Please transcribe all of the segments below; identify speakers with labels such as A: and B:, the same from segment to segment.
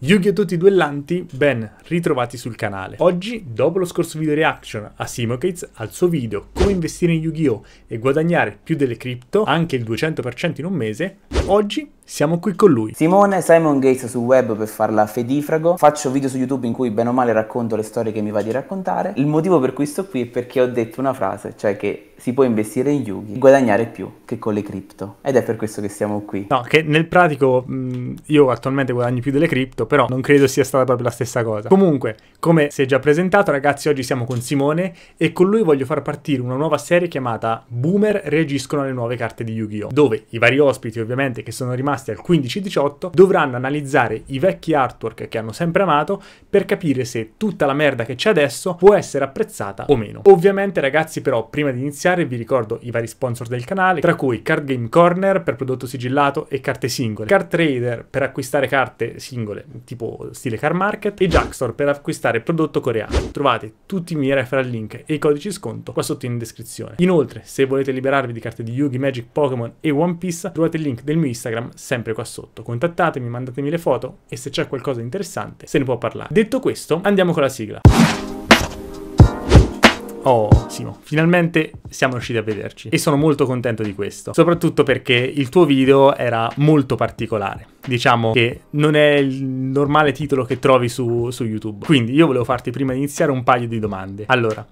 A: Yu-Gi-Oh! Tutti duellanti, ben ritrovati sul canale. Oggi, dopo lo scorso video reaction a Simocates, al suo video Come investire in Yu-Gi-Oh! e guadagnare più delle cripto, anche il 200% in un mese,
B: oggi siamo qui con lui. Simone Simon Gates sul web per farla fedifrago. Faccio video su YouTube in cui bene o male racconto le storie che mi va di raccontare. Il motivo per cui sto qui è perché ho detto una frase, cioè che si può investire in Yugi e guadagnare più che con le cripto. Ed è per questo che siamo qui.
A: No, che nel pratico mh, mm, io attualmente guadagno più delle cripto, però non credo sia stata proprio la stessa cosa. Comunque, come si è già presentato, ragazzi, oggi siamo con Simone e con lui voglio far partire una nuova serie chiamata Boomer reagiscono alle nuove carte di Yu-Gi-Oh! Dove i vari ospiti, ovviamente, che sono rimasti rimasti al 15-18 dovranno analizzare i vecchi artwork che hanno sempre amato per capire se tutta la merda che c'è adesso può essere apprezzata o meno. Ovviamente ragazzi però prima di iniziare vi ricordo i vari sponsor del canale tra cui Card Game Corner per prodotto sigillato e carte singole, Card Trader per acquistare carte singole tipo stile Car Market e Jackstore per acquistare prodotto coreano. Trovate tutti i miei referral link e i codici sconto qua sotto in descrizione. Inoltre se volete liberarvi di carte di Yugi, Magic, Pokémon e One Piece trovate il link del mio Instagram sempre qua sotto. Contattatemi, mandatemi le foto e se c'è qualcosa di interessante se ne può parlare. Detto questo, andiamo con la sigla. Oh, Simo, finalmente siamo riusciti a vederci e sono molto contento di questo, soprattutto perché il tuo video era molto particolare. Diciamo che non è il normale titolo che trovi su, su YouTube. Quindi io volevo farti prima di iniziare un paio di domande. Allora,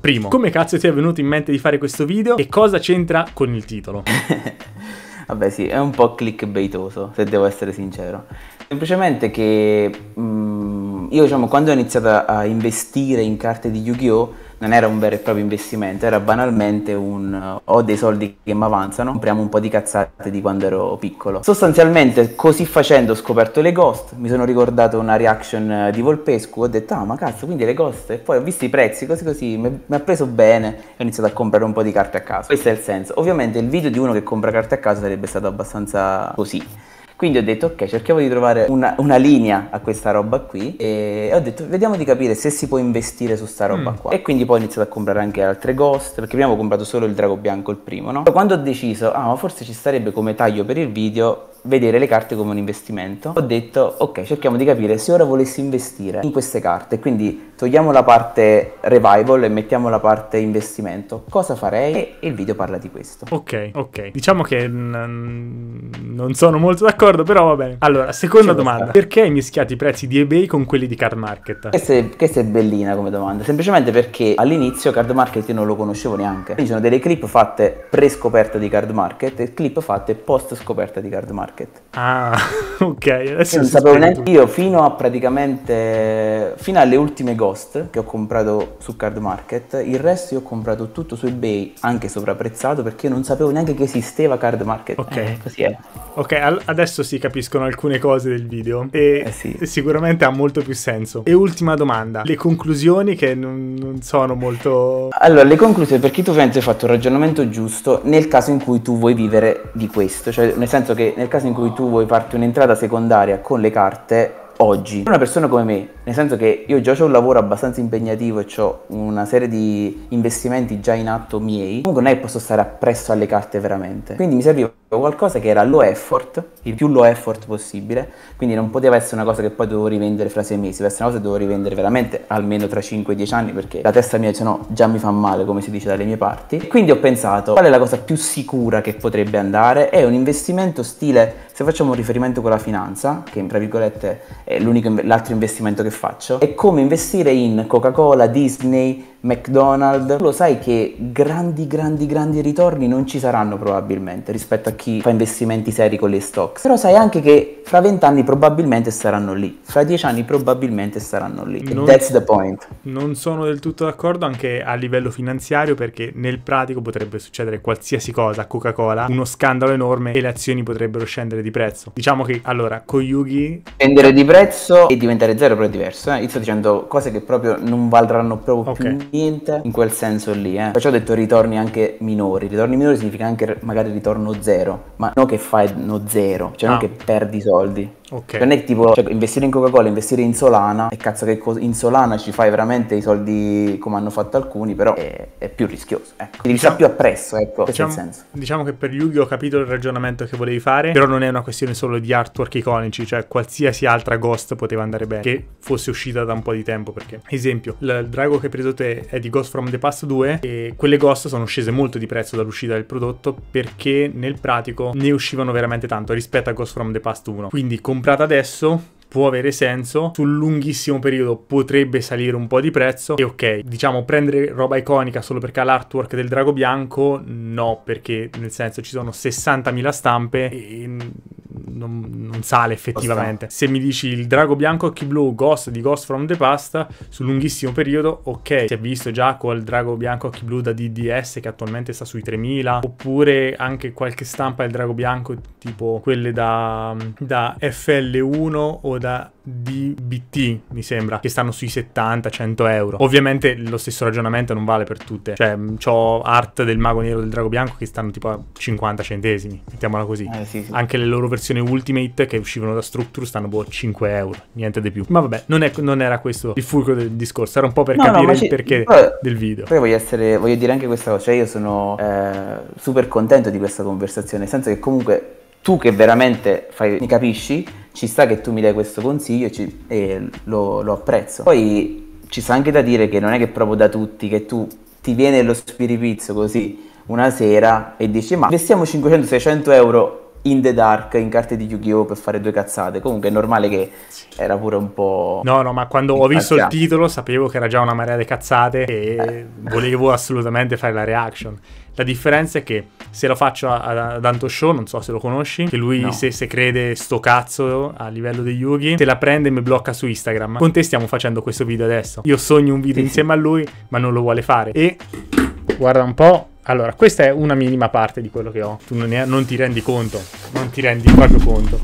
A: primo, come cazzo ti è venuto in mente di fare questo video e cosa c'entra con il titolo?
B: Vabbè sì, è un po' clickbaitoso, se devo essere sincero. Semplicemente che mh, mm, io diciamo quando ho iniziato a investire in carte di Yu-Gi-Oh! non era un vero e proprio investimento, era banalmente un ho dei soldi che mi avanzano, compriamo un po' di cazzate di quando ero piccolo. Sostanzialmente così facendo ho scoperto le ghost, mi sono ricordato una reaction eh, di Volpescu, ho detto ah ma cazzo quindi le ghost e poi ho visto i prezzi così così, mi, mi ha preso bene e ho iniziato a comprare un po' di carte a caso. Questo è il senso. Ovviamente il video di uno che compra carte a caso sarebbe stato abbastanza così. Quindi ho detto ok, cerchiamo di trovare una, una, linea a questa roba qui e ho detto vediamo di capire se si può investire su sta roba mm. qua. E quindi poi ho iniziato a comprare anche altre ghost, perché prima avevo comprato solo il drago bianco, il primo, no? Quando ho deciso, ah ma forse ci starebbe come taglio per il video vedere le carte come un investimento, ho detto ok cerchiamo di capire se ora volessi investire in queste carte, quindi togliamo la parte revival e mettiamo la parte investimento, cosa farei? E il video parla di questo.
A: Ok, ok, diciamo che non sono molto d'accordo, però va bene. Allora, seconda domanda, perché hai mischiato i prezzi di eBay con quelli di Card Market? Questa
B: è, questa è bellina come domanda, semplicemente perché all'inizio Card Market io non lo conoscevo neanche, quindi sono delle clip fatte pre-scoperta di Card Market e clip fatte post-scoperta di Card Market market. Ah, ok. Adesso non sapevo neanche io fino a praticamente fino alle ultime Ghost che ho comprato su Card Market, il resto io ho comprato tutto su eBay, anche sovrapprezzato, perché io non sapevo neanche che esisteva Card Market. Ok, eh, così è.
A: Ok, al- adesso si capiscono alcune cose del video e eh sì. sicuramente ha molto più senso. E ultima domanda, le conclusioni che non, non sono
B: molto Allora, le conclusioni perché tu pensi hai fatto il ragionamento giusto nel caso in cui tu vuoi vivere di questo, cioè nel senso che nel caso caso in cui tu vuoi farti un'entrata secondaria con le carte oggi. Per una persona come me, nel senso che io già ho un lavoro abbastanza impegnativo e ho una serie di investimenti già in atto miei, comunque non è che posso stare appresso alle carte veramente. Quindi mi serviva qualcosa che era low effort, il più low effort possibile, quindi non poteva essere una cosa che poi dovevo rivendere fra sei mesi, deve essere una cosa che dovevo rivendere veramente almeno tra 5 e 10 anni perché la testa mia dice no, già mi fa male come si dice dalle mie parti. Quindi ho pensato qual è la cosa più sicura che potrebbe andare? È un investimento stile, se facciamo un riferimento con la finanza, che tra virgolette è l'unico, l'altro investimento che faccio, è come investire in Coca-Cola, Disney, McDonald's, lo sai che grandi, grandi, grandi ritorni non ci saranno probabilmente rispetto a chi fa investimenti seri con le stocks. Però sai anche che fra vent'anni probabilmente saranno lì, fra dieci anni probabilmente saranno lì. Non, That's the point.
A: Non sono del tutto d'accordo anche a livello finanziario perché nel pratico potrebbe succedere qualsiasi cosa a Coca-Cola, uno scandalo enorme e le azioni potrebbero scendere di prezzo. Diciamo che allora coniughi... Scendere di prezzo
B: e diventare zero però è diverso. Eh? Io sto dicendo cose che proprio non valdranno proprio okay. più cliente in quel senso lì. Eh. Perciò ho detto ritorni anche minori. Ritorni minori significa anche magari ritorno zero, ma non che fai no zero, cioè ah. non che perdi soldi. Okay. Non è tipo cioè, investire in Coca-Cola, investire in Solana. E cazzo che in Solana ci fai veramente i soldi come hanno fatto alcuni, però è, è più rischioso. Ecco. Devi diciamo, più appresso, ecco. Diciamo,
A: diciamo che per Yugi ho capito il ragionamento che volevi fare, però non è una questione solo di artwork iconici, cioè qualsiasi altra Ghost poteva andare bene, che fosse uscita da un po' di tempo, perché esempio, il drago che hai preso te è di Ghost from the Past 2 e quelle Ghost sono scese molto di prezzo dall'uscita del prodotto perché nel pratico ne uscivano veramente tanto rispetto a Ghost from the Past 1. Quindi comprare comprata adesso può avere senso, sul lunghissimo periodo potrebbe salire un po' di prezzo e ok, diciamo prendere roba iconica solo perché ha l'artwork del drago bianco, no, perché nel senso ci sono 60.000 stampe e non, non sale effettivamente. Se mi dici il drago bianco occhi blu, Ghost di Ghost from the Past, sul lunghissimo periodo, ok, si è visto già col drago bianco occhi blu da DDS che attualmente sta sui 3.000, oppure anche qualche stampa del drago bianco tipo quelle da, da FL1 o da da DBT, mi sembra, che stanno sui 70-100 euro. Ovviamente lo stesso ragionamento non vale per tutte. Cioè, mm, ho art del mago nero del drago bianco che stanno tipo a 50 centesimi, mettiamola così. Eh, sì, sì. Anche le loro versioni Ultimate che uscivano da Structure stanno boh 5 euro,
B: niente di più. Ma vabbè,
A: non, è, non era questo il fulcro del discorso, era un po' per no, capire no, il perché poi,
B: del video. Poi voglio, essere, voglio, dire anche questa cosa, cioè io sono eh, super contento di questa conversazione, nel senso che comunque tu che veramente fai, mi capisci, ci sta che tu mi dai questo consiglio ci, e lo, lo apprezzo. Poi ci sta anche da dire che non è che proprio da tutti, che tu ti viene lo spiripizzo così una sera e dici ma investiamo 500-600 euro in the dark in carte di Yu-Gi-Oh per fare due cazzate comunque è normale che era pure un po' no no ma quando ho visto il
A: titolo sapevo che era già una marea di cazzate e eh. volevo assolutamente fare la reaction la differenza è che se lo faccio ad Anto Show, non so se lo conosci, che lui no. se, se, crede sto cazzo a livello degli Yugi, te la prende e mi blocca su Instagram. Con te stiamo facendo questo video adesso. Io sogno un video sì, insieme sì. a lui, ma non lo vuole fare. E guarda un po'. Allora, questa è una minima parte di quello che ho. Tu non, è, non ti rendi conto, non ti rendi proprio conto.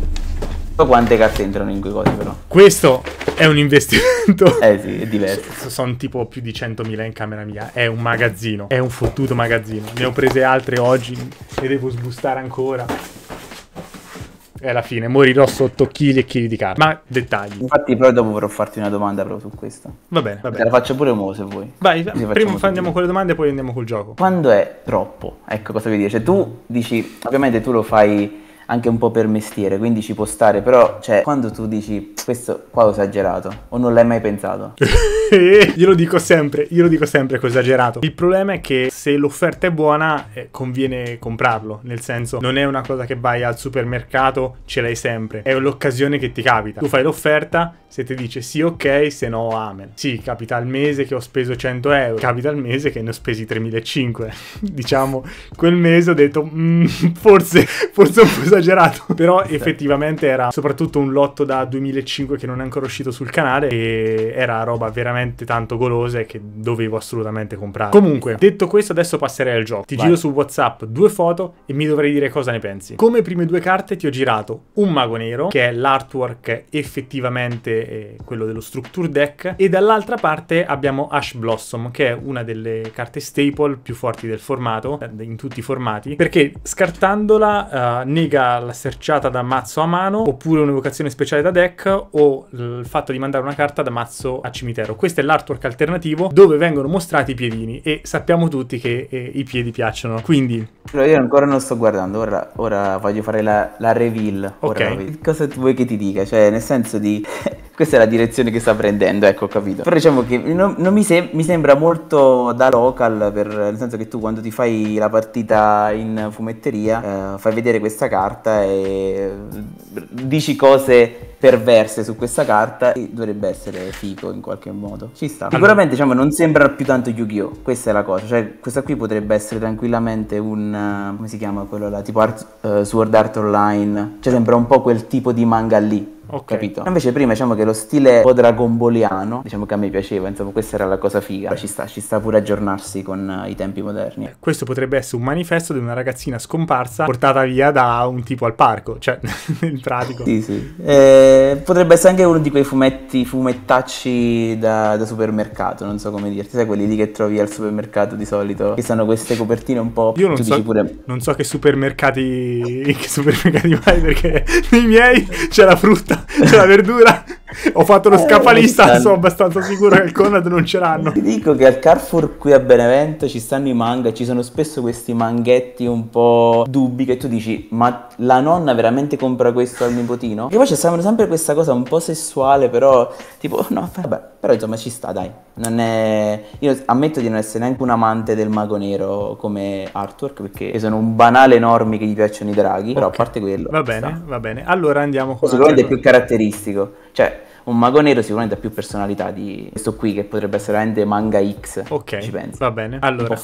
B: Poi quante carte entrano in quei cose però?
A: Questo è un investimento. Eh sì, è diverso. Sono tipo più di 100.000 in camera mia. È un magazzino. È un fottuto magazzino. Ne ho prese altre oggi. Ne devo sbustare ancora. E alla fine morirò sotto chili e chili di carta. Ma dettagli. Infatti,
B: poi dopo vorrò farti una domanda proprio su questo. Va bene, va bene. Te la faccio pure mo se vuoi. Vai, Così prima andiamo con
A: le domande e poi andiamo col gioco.
B: Quando è troppo? Ecco cosa vi dice. Cioè, tu dici, ovviamente tu lo fai anche un po' per mestiere, quindi ci può stare, però cioè, quando tu dici questo qua ho esagerato o non l'hai mai pensato. io lo dico sempre, io lo dico sempre che ho esagerato.
A: Il problema è che se l'offerta è buona eh, conviene comprarlo, nel senso non è una cosa che vai al supermercato, ce l'hai sempre, è l'occasione che ti capita. Tu fai l'offerta, se ti dice sì ok, se no amen. Sì, capita al mese che ho speso 100 euro, capita al mese che ne ho spesi 3500. diciamo, quel mese ho detto mm, forse, forse ho esagerare esagerato. Però effettivamente era soprattutto un lotto da 2005 che non è ancora uscito sul canale e era roba veramente tanto golosa e che dovevo assolutamente comprare. Comunque, detto questo, adesso passerei al gioco. Ti Vai. giro su WhatsApp due foto e mi dovrei dire cosa ne pensi. Come prime due carte ti ho girato un mago nero, che è l'artwork effettivamente eh, quello dello structure deck, e dall'altra parte abbiamo Ash Blossom, che è una delle carte staple più forti del formato, eh, in tutti i formati, perché scartandola uh, nega sia la serciata da mazzo a mano, oppure un'evocazione speciale da deck, o il fatto di mandare una carta da mazzo a cimitero. Questo è l'artwork alternativo dove vengono mostrati i piedini e sappiamo tutti che eh, i piedi piacciono.
B: Quindi... Però io ancora non sto guardando, ora, ora voglio fare la, la reveal. Ok. cosa vuoi che ti dica? Cioè, nel senso di... questa è la direzione che sta prendendo, ecco, capito. Però diciamo che non, non mi, se- mi, sembra molto da local, per, nel senso che tu quando ti fai la partita in fumetteria eh, fai vedere questa carta e mm, dici cose perverse su questa carta e dovrebbe essere fico in qualche modo. Ci sta. Sicuramente diciamo non sembra più tanto Yu-Gi-Oh! Questa è la cosa, cioè questa qui potrebbe essere tranquillamente un come si chiama quello là, tipo art, uh, Sword Art Online, cioè sembra un po' quel tipo di manga lì okay. capito? Invece prima diciamo che lo stile un po' dragomboliano, diciamo che a me piaceva, insomma questa era la cosa figa, ci sta, ci sta pure aggiornarsi con eh, i tempi moderni. Eh,
A: questo potrebbe essere un manifesto di una ragazzina scomparsa portata via da un tipo al parco, cioè nel pratico. Sì,
B: sì. Eh, potrebbe essere anche uno di quei fumetti, fumettacci da, da supermercato, non so come dirti, sai quelli lì che trovi al supermercato di solito, che sono queste copertine un po'... Io non, so, pure... non so che supermercati,
A: che supermercati vai perché nei miei
B: c'è la frutta
A: c'è cioè, la verdura. Ho fatto lo eh, scappalista, sono
B: abbastanza sicuro che il Conrad non ce l'hanno. Ti dico che al Carrefour qui a Benevento ci stanno i manga ci sono spesso questi manghetti un po' dubbi che tu dici ma la nonna veramente compra questo al nipotino? E poi c'è sempre questa cosa un po' sessuale però tipo no vabbè però insomma ci sta, dai. Non È... Io ammetto di non essere neanche un amante del mago nero come artwork, perché sono un banale enorme che gli piacciono i draghi, okay. però a parte quello. Va bene, sta.
A: va bene. Allora andiamo con... Secondo me è più
B: caratteristico. Cioè, un mago nero sicuramente ha più personalità di questo qui che potrebbe essere veramente manga X. Ok, ci penso. va
A: bene. Allora,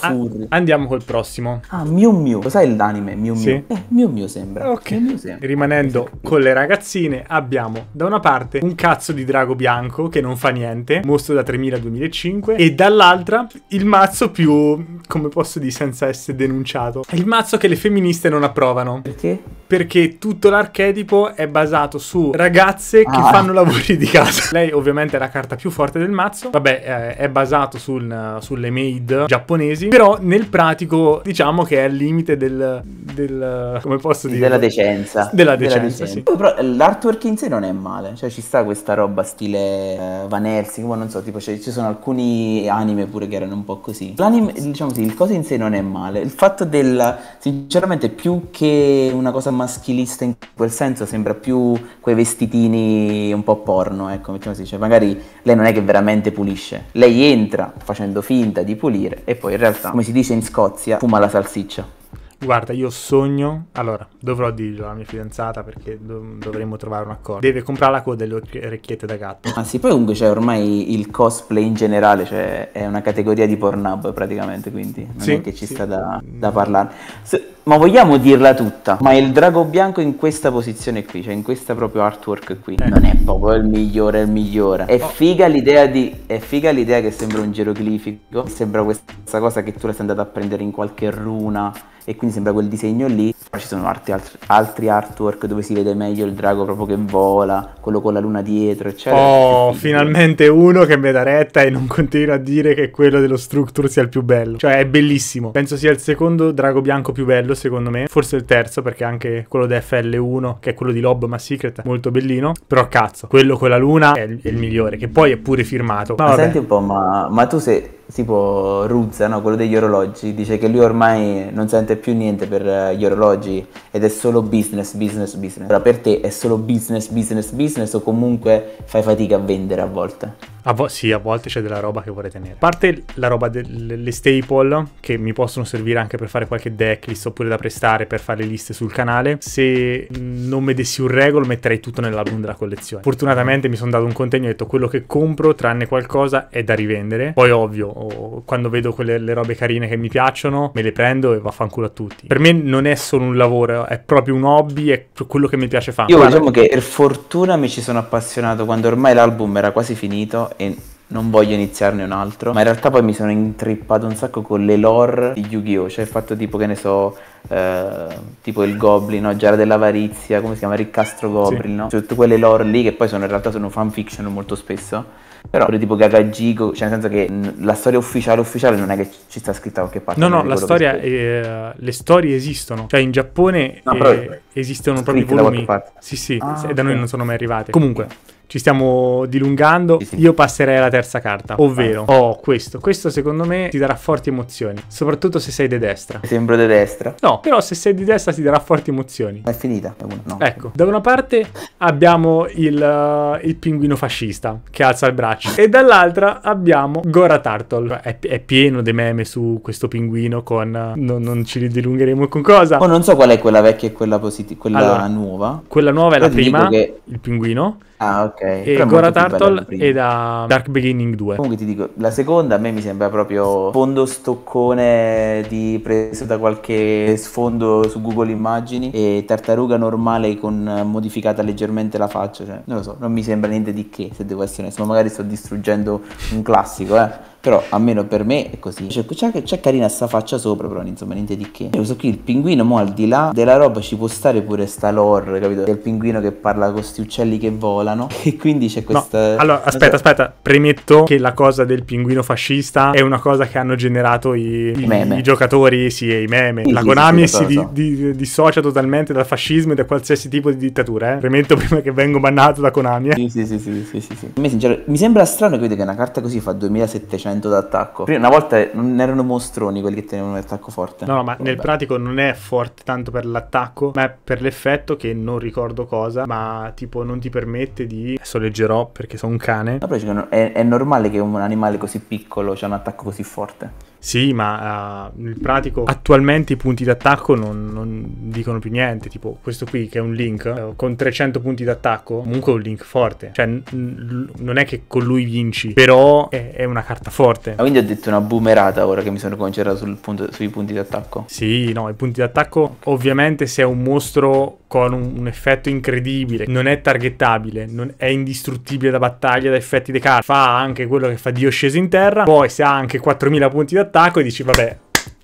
B: andiamo col prossimo. Ah, Mew Mew. Cos'è l'anime Mew Mew? Sì. Eh, Mew Mew
A: sembra. Ok. Mew Mew sembra. Rimanendo con le ragazzine abbiamo da una parte un cazzo di drago bianco che non fa niente, mostro da 3000 a 2005 e dall'altra il mazzo più, come posso dire senza essere denunciato, è il mazzo che le femministe non approvano. Perché? Perché tutto l'archetipo è basato su ragazze che ah. fanno lavori di casa. Lei ovviamente è la carta più forte del mazzo, vabbè eh, è basato sul, sulle maid giapponesi, però nel pratico diciamo che è al limite del, del come posso dire? Della decenza. Della decenza, della decenza. Sì.
B: però eh, l'artwork in sé non è male, cioè ci sta questa roba stile eh, Van Helsing, Ma non so, tipo cioè, ci sono alcuni anime pure che erano un po' così. L'anime, diciamo così, il cosa in sé non è male, il fatto del, sinceramente più che una cosa maschilista in quel senso sembra più quei vestitini un po' porno intorno, ecco, eh, mettiamo si dice, magari lei non è che veramente pulisce, lei entra facendo finta di pulire e poi in realtà, come si dice in Scozia, fuma la salsiccia.
A: Guarda, io sogno, allora dovrò dirlo alla mia fidanzata perché dov- dovremmo trovare un accordo. Deve comprare la coda delle orecchiette da gatto.
B: Ah sì, poi comunque c'è ormai il cosplay in generale, cioè è una categoria di pornab praticamente, quindi non sì, è che ci sì. sta da, da parlare. Se- ma vogliamo dirla tutta? Ma il drago bianco in questa posizione qui, cioè in questa proprio artwork qui, eh. non è proprio il migliore, il migliore. È oh. figa l'idea di. È figa l'idea che sembra un geroglifico. Sembra questa cosa che tu l'hai andata a prendere in qualche runa. E quindi sembra quel disegno lì. Poi ci sono altri, altri, altri, artwork dove si vede meglio il drago proprio che vola, quello con la luna dietro, eccetera. Oh, finalmente
A: uno che mi dà retta e non continua a dire che quello dello Structure sia il più bello. Cioè, è bellissimo. Penso sia il secondo drago bianco più bello secondo me, forse il terzo perché anche quello da FL1 che è quello di Lob ma Secret molto bellino, però cazzo, quello con la luna è il, è il migliore che poi è pure firmato. Ma, ma senti un
B: po', ma, ma tu sei tipo Ruzza, no? quello degli orologi, dice che lui ormai non sente più niente per eh, gli orologi ed è solo business, business, business. Ora per te è solo business, business, business o comunque fai fatica a vendere a volte?
A: A vo- sì, a volte c'è della roba che vorrei tenere. A parte la roba delle staple che mi possono servire anche per fare qualche decklist oppure da prestare per fare le liste sul canale. Se non vedessi un regolo metterei tutto nell'album della collezione. Fortunatamente mi sono dato un contegno e ho detto quello che compro tranne qualcosa è da rivendere. Poi ovvio o quando vedo quelle le robe carine che mi piacciono, me le prendo e vaffanculo a tutti. Per me non è solo un lavoro, è proprio un hobby, è quello che mi piace fare. Io diciamo che
B: per fortuna mi ci sono appassionato quando ormai l'album era quasi finito e non voglio iniziarne un altro, ma in realtà poi mi sono intrippato un sacco con le lore di Yu-Gi-Oh! Cioè il fatto tipo che ne so, eh, tipo il Goblin, no? Giara dell'Avarizia, come si chiama? Riccastro Goblin, sì. no? Tutte quelle lore lì che poi sono in realtà sono fanfiction molto spesso però pure tipo Gagagigo, cioè nel senso che la storia ufficiale ufficiale non è che ci sta scritta da qualche parte. No, no, la storia,
A: è, le storie esistono. Cioè in Giappone no, è, eh, esistono proprio i volumi. Sì, sì, ah, e da noi non sono mai arrivate. Comunque ci stiamo dilungando. Sì, sì. Io passerei alla terza carta, ovvero oh, questo. Questo secondo me ti darà forti emozioni, soprattutto se sei di destra.
B: Sembro di destra.
A: No, però se sei di destra ti darà forti emozioni.
B: È finita. No.
A: Ecco, da una parte abbiamo il, uh, il, pinguino fascista che alza il braccio e dall'altra abbiamo Gora Turtle. Cioè, è, è pieno di meme su questo pinguino con... Uh,
B: non, non, ci dilungheremo con cosa. Oh, non so qual è quella vecchia e quella, posit- quella allora, nuova. Quella nuova è però la prima, che...
A: il pinguino.
B: Ah, ok. E Gora Turtle e da
A: Dark Beginning 2. Comunque
B: ti dico, la seconda a me mi sembra proprio fondo stoccone di preso da qualche sfondo su Google Immagini e tartaruga normale con eh, modificata leggermente la faccia, cioè, non lo so, non mi sembra niente di che, se devo essere onesto, magari sto distruggendo un classico, eh. Però almeno per me è così. Cioè, c'è, c'è carina sta faccia sopra, però insomma niente di che. e cioè, questo qui il pinguino, mo al di là della roba ci può stare pure sta lore, capito? Del pinguino che parla con questi uccelli che volano. E quindi c'è questa... No. Allora, aspetta, so.
A: aspetta. Premetto che la cosa del pinguino fascista è una cosa che hanno generato i, i, i giocatori, sì, e i meme. Sì, la sì, Konami sì, si di, di, dissocia totalmente dal
B: fascismo e da qualsiasi tipo di dittatura, eh. Premetto prima che vengo bannato da Konami. Eh. Sì, sì, sì, sì, sì, sì, sì. A me sincero, mi sembra strano che, che una carta così fa 2700 atteggiamento d'attacco. Prima una volta non erano mostroni quelli che tenevano un attacco forte. No, no ma Vabbè. nel pratico
A: non è forte tanto per l'attacco, ma per l'effetto che non ricordo cosa, ma tipo non ti permette di... Adesso
B: leggerò perché sono un cane. No, però è, è normale che un animale così piccolo c'ha un attacco così forte. Sì,
A: ma uh, eh, nel pratico attualmente i punti d'attacco non, non, dicono più niente. Tipo questo qui che è un link uh, con 300 punti d'attacco, comunque è un link forte. Cioè non è che con lui vinci, però è, è una carta forte.
B: Ah, quindi ho detto una boomerata ora che mi sono concentrato punto, sui punti d'attacco.
A: Sì, no, i punti d'attacco ovviamente se è un mostro con un, un, effetto incredibile, non è targettabile, non è indistruttibile da battaglia, da effetti dei carta, fa anche quello che fa Dio sceso in terra, poi se ha anche 4000 punti d'attacco e dici vabbè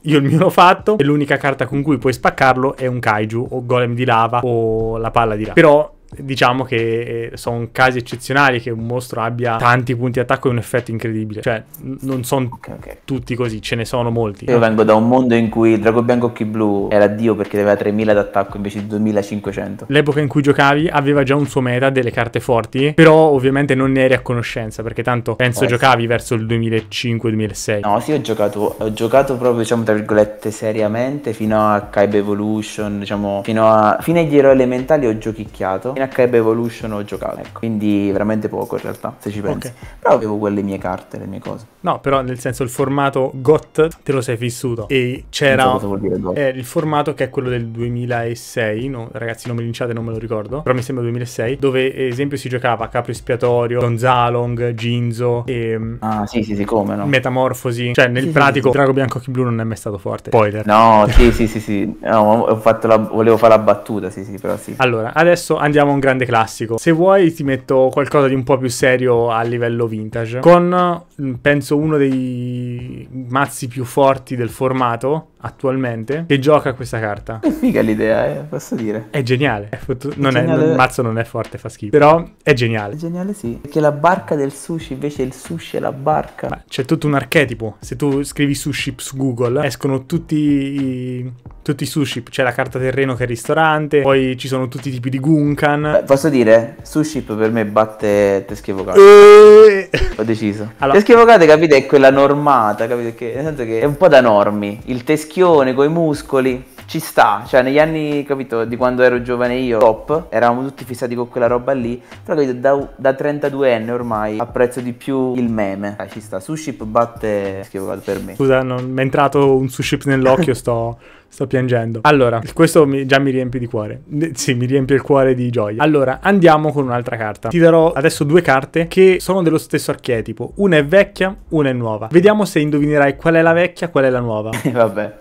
A: io il mio l'ho fatto e l'unica carta con cui puoi spaccarlo è un kaiju o golem di lava o la palla di lava. Però diciamo che eh, sono casi eccezionali che un mostro abbia tanti punti attacco e un effetto incredibile. Cioè, non sono okay, okay. tutti così, ce ne sono molti. Io vengo
B: da un mondo in cui Drago Bianco Occhi Blu era Dio perché aveva 3000 d'attacco invece di 2500.
A: L'epoca in cui giocavi aveva già un suo meta delle carte forti, però ovviamente non ne eri a conoscenza perché tanto penso eh, giocavi sì. verso il 2005-2006.
B: No, sì, ho giocato, ho giocato proprio, diciamo, tra virgolette, seriamente fino a Kybe Evolution, diciamo, fino, a, fino agli eroi elementali ho giochicchiato HB Evolution ho giocato, ecco. quindi veramente poco in realtà, se ci pensi. Okay. Però avevo quelle mie carte, le mie cose.
A: No, però nel senso il formato GOT te lo sei vissuto e c'era so eh, il formato che è quello del 2006, no, ragazzi non mi linciate, non me lo ricordo, però mi sembra 2006, dove ad esempio si giocava Caprio Espiatorio, Gonzalong, Ginzo e... Mm, ah sì sì sì, come no? Metamorfosi, cioè nel sì, pratico sì, sì. Drago Bianco Chi Blu non è mai stato forte. Spoiler.
B: No, sì sì sì sì, no, la... volevo fare la battuta, sì sì, però sì.
A: Allora, adesso andiamo un grande classico. Se vuoi ti metto qualcosa di un po' più serio a livello vintage. Con, mm, penso, uno dei mazzi più forti del formato, attualmente che gioca questa carta. È figa l'idea, eh, posso dire. È geniale. È fotu- non geniale. È, non, mazzo non è forte, fa schifo. Però è geniale. È geniale, sì. Perché la barca del sushi invece il sushi è la barca. Ma c'è tutto un archetipo. Se tu scrivi sushi su Google, escono tutti i, tutti i sushi. C'è la carta terreno che è il ristorante.
B: Poi ci sono tutti i tipi di Gunkan. Beh, posso dire, sushi per me batte Tesche Vocate. E... Eh! Ho deciso. Allora... Tesche Vocate, capite, è quella normata, capite? Che, nel senso che è un po' da normi. Il Tesche schione, coi muscoli ci sta, cioè negli anni, capito, di quando ero giovane io, top, eravamo tutti fissati con quella roba lì, però capito, da, da 32enne ormai apprezzo di più il meme, eh, ci sta, Suship batte schifo per me. Scusa, non,
A: mi è entrato un Sushi nell'occhio, sto, sto piangendo. Allora, questo mi, già mi riempie di cuore, sì, mi riempie il cuore di gioia. Allora, andiamo con un'altra carta, ti darò adesso due carte che sono dello stesso archetipo, una è vecchia, una è nuova. Vediamo se indovinerai qual è la vecchia, qual è
B: la nuova. Vabbè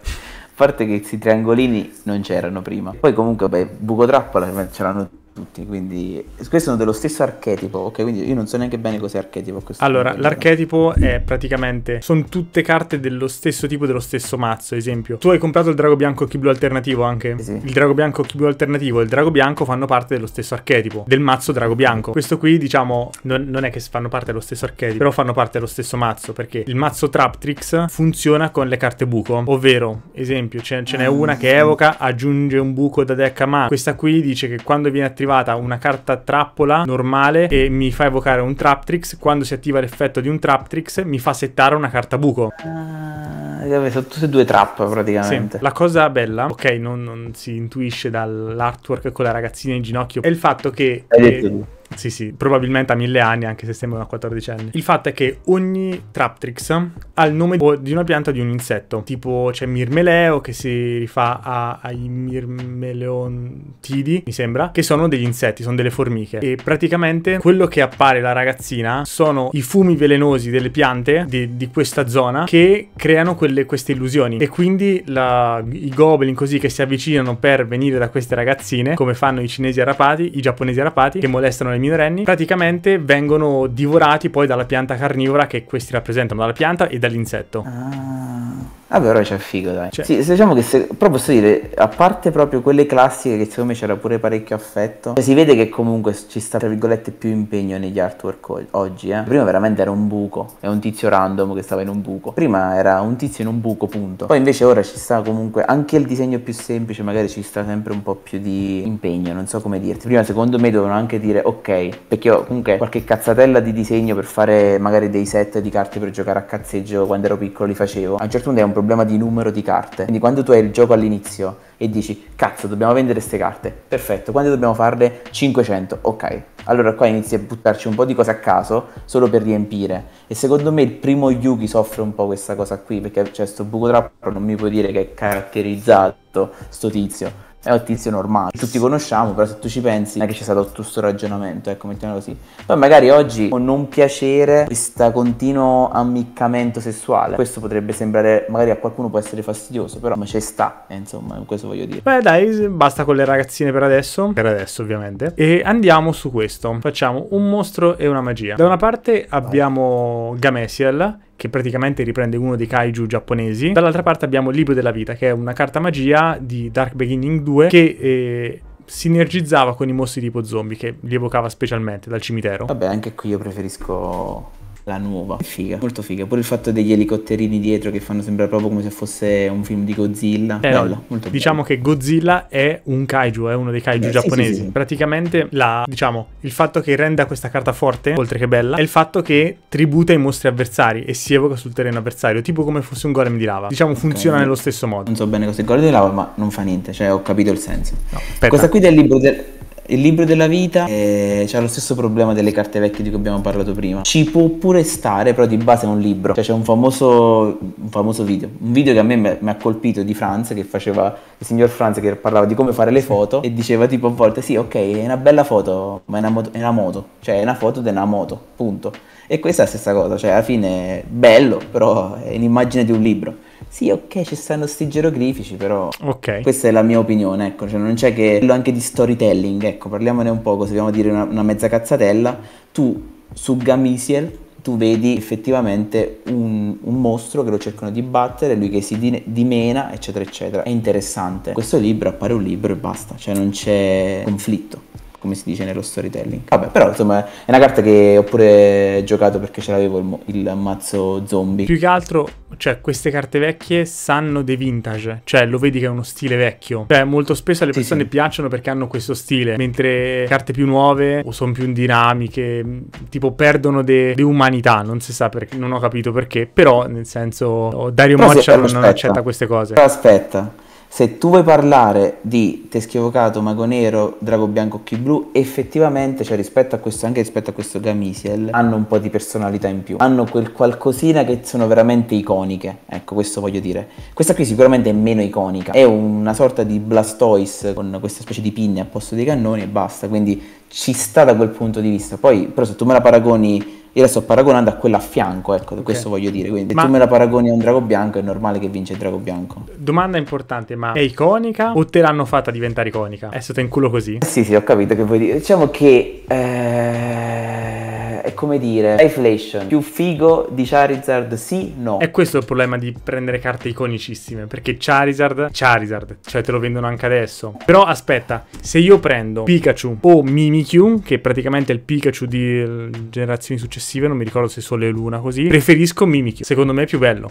B: parte che questi triangolini non c'erano prima. Poi comunque, beh, Buco Trappola ce l'hanno tutti, quindi questo sono dello stesso archetipo, ok? Quindi io non so neanche bene cos'è archetipo. allora, l'archetipo
A: è praticamente, sono tutte carte dello stesso tipo, dello stesso mazzo, esempio. Tu hai comprato il drago bianco Kiblu alternativo anche? Eh sì. Il drago bianco Kiblu alternativo e il drago bianco fanno parte dello stesso archetipo, del mazzo drago bianco. Questo qui, diciamo, non, non è che fanno parte dello stesso archetipo, però fanno parte dello stesso mazzo, perché il mazzo Trap Traptrix funziona con le carte buco, ovvero, esempio, ce, ce n'è ah, una che evoca, aggiunge un buco da deck a mano. Questa qui dice che quando viene attivata attivata una carta trappola normale e mi fa evocare un trap tricks. quando si attiva l'effetto di un trap tricks, mi fa settare una carta buco.
B: Ah, eh, sono tutte e due trap praticamente. Sì.
A: La cosa bella, ok, non, non si intuisce dall'artwork con la ragazzina in ginocchio, è il fatto che... Hai detto. Eh, sì, sì, probabilmente a mille anni, anche se sembrano a 14 anni. Il fatto è che ogni Traptrix ha il nome di una pianta o di un insetto. Tipo c'è Mirmeleo che si rifà a, ai Mirmeleontidi, mi sembra, che sono degli insetti, sono delle formiche. E praticamente quello che appare la ragazzina sono i fumi velenosi delle piante di, di questa zona che creano quelle, queste illusioni. E quindi la, i goblin così che si avvicinano per venire da queste ragazzine, come fanno i cinesi arrapati, i giapponesi arrapati, che molestano le minorenni, praticamente vengono divorati poi dalla pianta carnivora che questi rappresentano, dalla pianta e dall'insetto.
B: Ah. Ah, però c'è figo, dai. Cioè. Sì, diciamo che se, però posso dire, a parte proprio quelle classiche che secondo me c'era pure parecchio affetto, cioè si vede che comunque ci sta, tra virgolette, più impegno negli artwork oggi, eh. Prima veramente era un buco, è un tizio random che stava in un buco. Prima era un tizio in un buco, punto. Poi invece ora ci sta comunque anche il disegno più semplice, magari ci sta sempre un po' più di impegno, non so come dirti. Prima secondo me dovevano anche dire ok, perché ho comunque qualche cazzatella di disegno per fare magari dei set di carte per giocare a cazzeggio quando ero piccolo li facevo. A un certo punto è un problema problema di numero di carte. Quindi quando tu hai il gioco all'inizio e dici cazzo dobbiamo vendere queste carte, perfetto, quante dobbiamo farle? 500, ok. Allora qua inizi a buttarci un po' di cose a caso solo per riempire. E secondo me il primo Yugi soffre un po' questa cosa qui perché c'è cioè, sto buco trappola, non mi puoi dire che è caratterizzato sto tizio è un tizio normale, tutti conosciamo, però se tu ci pensi non è che c'è stato tutto questo ragionamento, ecco, mettiamolo così. Poi magari oggi può non piacere questo continuo ammiccamento sessuale, questo potrebbe sembrare, magari a qualcuno può essere fastidioso, però ma ci sta, eh, insomma, questo voglio dire.
A: Beh dai, basta con le ragazzine per adesso, per adesso ovviamente, e andiamo su questo, facciamo un mostro e una magia. Da una parte abbiamo Gamesiel che praticamente riprende uno dei kaiju giapponesi. Dall'altra parte abbiamo libro della vita, che è una carta magia di Dark Beginning 2 che... Eh, sinergizzava con i mostri tipo zombie che li evocava specialmente dal cimitero.
B: Vabbè, anche qui io preferisco la nuova. Figa, molto figa. Pure il fatto degli elicotterini dietro che fanno sembrare proprio come se fosse un film di Godzilla. Eh, bello, molto
A: diciamo bello. che Godzilla è un kaiju, è uno dei kaiju eh, giapponesi. Sì, sì, sì. Praticamente la, diciamo, il fatto che renda questa carta forte, oltre che bella, è il fatto che tributa i mostri avversari e si evoca sul terreno avversario, tipo come fosse un golem di lava. Diciamo okay. funziona nello
B: stesso modo. Non so bene cos'è il golem di lava, ma non fa niente, cioè ho capito il senso. No, Questa qui del libro del il libro della vita eh, ha lo stesso problema delle carte vecchie di cui abbiamo parlato prima. Ci può pure stare, però di base è un libro. Cioè c'è un famoso, un famoso video, un video che a me mi ha colpito di Franz, che faceva, il signor Franz che parlava di come fare le foto e diceva tipo a volte sì ok è una bella foto, ma è una moto, è una moto. cioè è una foto di una moto, punto. E questa è la stessa cosa, cioè alla fine è bello, però è un'immagine di un libro. Sì, ok, ci stanno sti geroglifici, però okay. questa è la mia opinione, ecco, cioè non c'è che... quello anche di storytelling, ecco, parliamone un po', se vogliamo dire una, una mezza cazzatella, tu su Gamisiel tu vedi effettivamente un, un, mostro che lo cercano di battere, lui che si dimena, eccetera, eccetera. È interessante. Questo libro appare un libro e basta, cioè non c'è conflitto come si dice nello storytelling. Vabbè, però insomma è una carta che ho pure giocato perché ce l'avevo il, il mazzo zombie. Più
A: che altro, cioè, queste carte vecchie sanno dei vintage, cioè lo vedi che è uno stile vecchio. Cioè, molto spesso alle persone sì. piacciono perché hanno questo stile, mentre carte più nuove o sono più dinamiche, tipo perdono de, umanità, non si sa perché, non ho capito perché, però nel senso Dario Moccia non, accetta queste cose.
B: aspetta se tu vuoi parlare di teschio vocato, mago nero, drago bianco, occhi blu, effettivamente, cioè rispetto a questo, anche rispetto a questo Gamisiel, hanno un po' di personalità in più, hanno quel qualcosina che sono veramente iconiche, ecco questo voglio dire. Questa qui sicuramente è meno iconica, è una sorta di Blastoise con questa specie di pinne al posto dei cannoni e basta, quindi ci sta da quel punto di vista. Poi, però se tu me la paragoni io la sto paragonando a quella a fianco, ecco, okay. questo voglio dire. Quindi, ma... se tu me la paragoni a un drago bianco, è normale che vince il drago bianco.
A: Domanda importante, ma è iconica o te l'hanno fatta diventare iconica? È stato in culo
B: così? Sì, sì, ho capito che vuoi dire. Diciamo che. Eh è come dire, Inflation, più figo di Charizard sì, no. E
A: questo è il problema di prendere carte iconicissime, perché Charizard, Charizard, cioè te lo vendono anche adesso. Però aspetta, se io prendo Pikachu o Mimikyu, che praticamente è il Pikachu di generazioni successive, non mi ricordo se Sole e Luna così, preferisco Mimikyu, secondo me è più bello